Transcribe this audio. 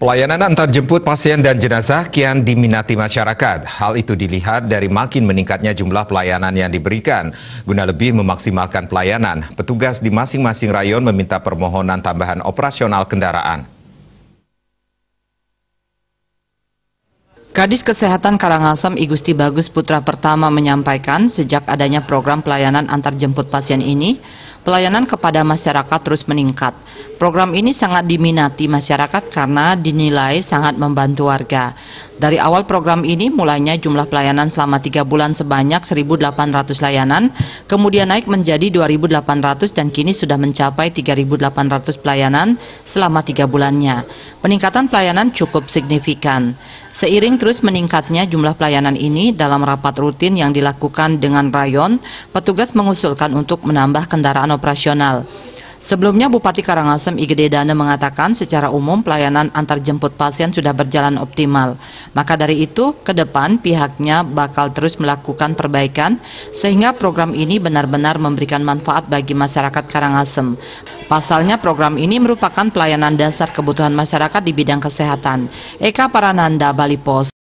Pelayanan antar jemput pasien dan jenazah kian diminati masyarakat. Hal itu dilihat dari makin meningkatnya jumlah pelayanan yang diberikan. Guna lebih memaksimalkan pelayanan, petugas di masing-masing rayon meminta permohonan tambahan operasional kendaraan. Kadis Kesehatan Karangasem I Gusti Bagus Putra Pertama menyampaikan sejak adanya program pelayanan antarjemput pasien ini, pelayanan kepada masyarakat terus meningkat. Program ini sangat diminati masyarakat karena dinilai sangat membantu warga. Dari awal program ini mulainya jumlah pelayanan selama 3 bulan sebanyak 1.800 layanan, kemudian naik menjadi 2.800 dan kini sudah mencapai 3.800 pelayanan selama 3 bulannya. Peningkatan pelayanan cukup signifikan. Seiring terus meningkatnya jumlah pelayanan ini dalam rapat rutin yang dilakukan dengan rayon, petugas mengusulkan untuk menambah kendaraan operasional. Sebelumnya Bupati Karangasem Igede Dana mengatakan secara umum pelayanan antar jemput pasien sudah berjalan optimal. Maka dari itu ke depan pihaknya bakal terus melakukan perbaikan sehingga program ini benar-benar memberikan manfaat bagi masyarakat Karangasem. Pasalnya program ini merupakan pelayanan dasar kebutuhan masyarakat di bidang kesehatan. Eka Parananda Bali Pos